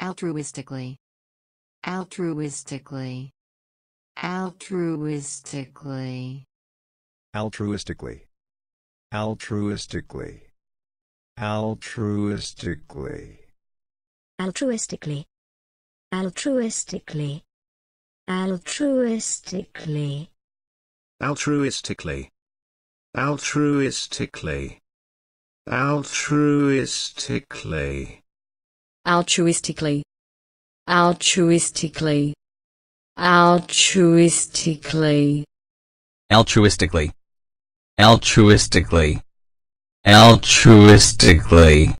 altruistically altruistically altruistically altruistically altruistically altruistically altruistically altruistically altruistically altruistically altruistically altruistically altruistically altruistically altruistically altruistically altruistically altruistically